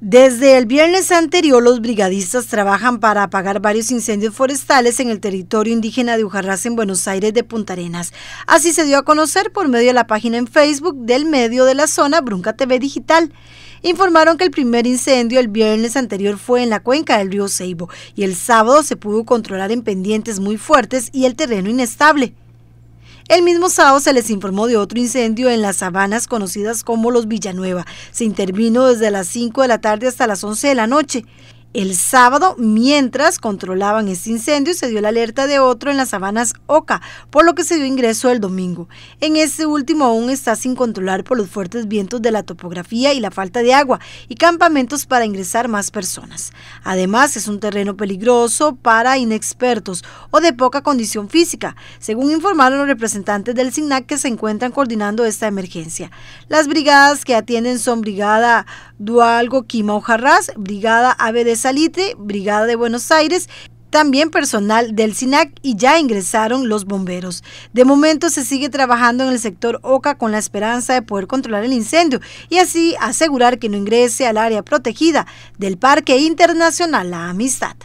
Desde el viernes anterior, los brigadistas trabajan para apagar varios incendios forestales en el territorio indígena de Ujarrás en Buenos Aires de Punta Arenas. Así se dio a conocer por medio de la página en Facebook del medio de la zona Brunca TV Digital. Informaron que el primer incendio el viernes anterior fue en la cuenca del río Ceibo y el sábado se pudo controlar en pendientes muy fuertes y el terreno inestable. El mismo sábado se les informó de otro incendio en las sabanas conocidas como los Villanueva. Se intervino desde las 5 de la tarde hasta las 11 de la noche. El sábado, mientras controlaban este incendio, se dio la alerta de otro en las sabanas Oca, por lo que se dio ingreso el domingo. En este último aún está sin controlar por los fuertes vientos de la topografía y la falta de agua y campamentos para ingresar más personas. Además, es un terreno peligroso para inexpertos o de poca condición física, según informaron los representantes del SINAC que se encuentran coordinando esta emergencia. Las brigadas que atienden son Brigada Dualgo Quima Ojarrás, Brigada AVE de Salitre, Brigada de Buenos Aires, también personal del SINAC y ya ingresaron los bomberos. De momento se sigue trabajando en el sector OCA con la esperanza de poder controlar el incendio y así asegurar que no ingrese al área protegida del Parque Internacional La Amistad.